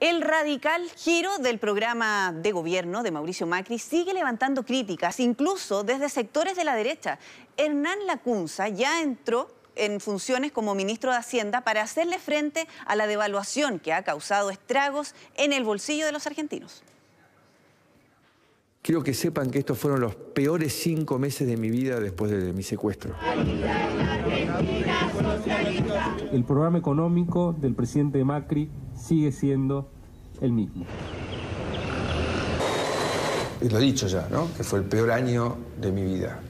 El radical giro del programa de gobierno de Mauricio Macri sigue levantando críticas, incluso desde sectores de la derecha. Hernán Lacunza ya entró en funciones como ministro de Hacienda para hacerle frente a la devaluación que ha causado estragos en el bolsillo de los argentinos. Quiero que sepan que estos fueron los peores cinco meses de mi vida después de, mi secuestro. El programa económico del presidente Macri sigue siendo el mismo. Y lo he dicho ya, ¿no? Que fue el peor año de mi vida.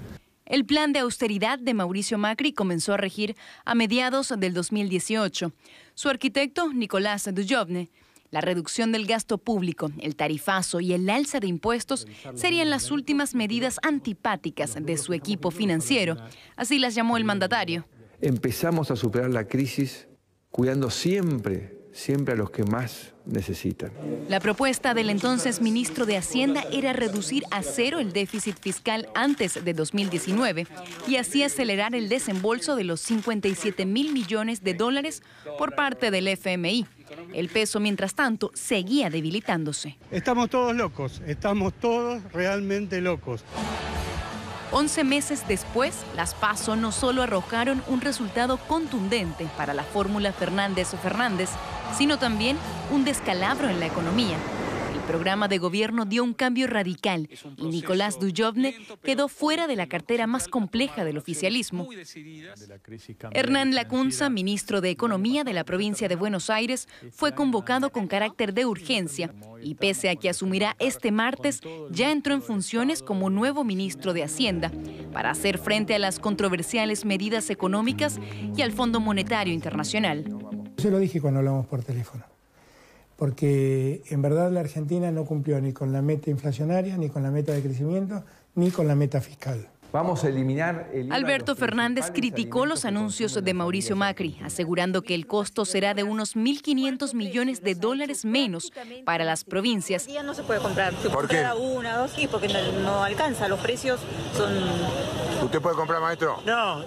El plan de austeridad de Mauricio Macri comenzó a regir a mediados del 2018. Su arquitecto, Nicolás Dujovne, la reducción del gasto público, el tarifazo y el alza de impuestos serían las últimas medidas antipáticas de su equipo financiero, así las llamó el mandatario. Empezamos a superar la crisis cuidando siempre siempre a los que más necesitan. La propuesta del entonces ministro de Hacienda era reducir a cero el déficit fiscal antes de 2019 y así acelerar el desembolso de los 57 mil millones de dólares por parte del FMI. El peso, mientras tanto, seguía debilitándose. Estamos todos locos, estamos todos realmente locos. Once meses después, las PASO no solo arrojaron un resultado contundente para la fórmula Fernández Fernández, sino también un descalabro en la economía. El programa de gobierno dio un cambio radical y Nicolás Dujovne quedó fuera de la cartera más compleja del oficialismo. Hernán Lacunza, ministro de Economía de la provincia de Buenos Aires, este fue convocado con carácter de urgencia y pese a que asumirá este martes, ya entró en funciones como nuevo ministro de Hacienda para hacer frente a las controversiales medidas económicas y al Fondo Monetario Internacional. Se lo dije cuando hablamos por teléfono, porque en verdad la Argentina no cumplió ni con la meta inflacionaria, ni con la meta de crecimiento, ni con la meta fiscal. Vamos a eliminar el Alberto Fernández criticó los anuncios de Mauricio Macri, asegurando que el costo será de unos 1.500 millones de dólares menos para las provincias. Ya no se puede comprar, ¿Por qué? una, dos, porque no, alcanza, los precios son... ¿Usted puede comprar, maestro? No.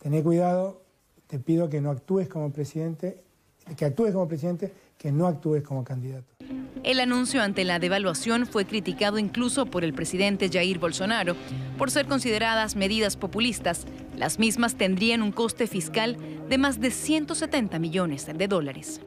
Tené cuidado te pido que no actúes como presidente, que actúes como presidente, que no actúes como candidato. El anuncio ante la devaluación fue criticado incluso por el presidente Jair Bolsonaro por ser consideradas medidas populistas. Las mismas tendrían un coste fiscal de más de 170 millones de dólares.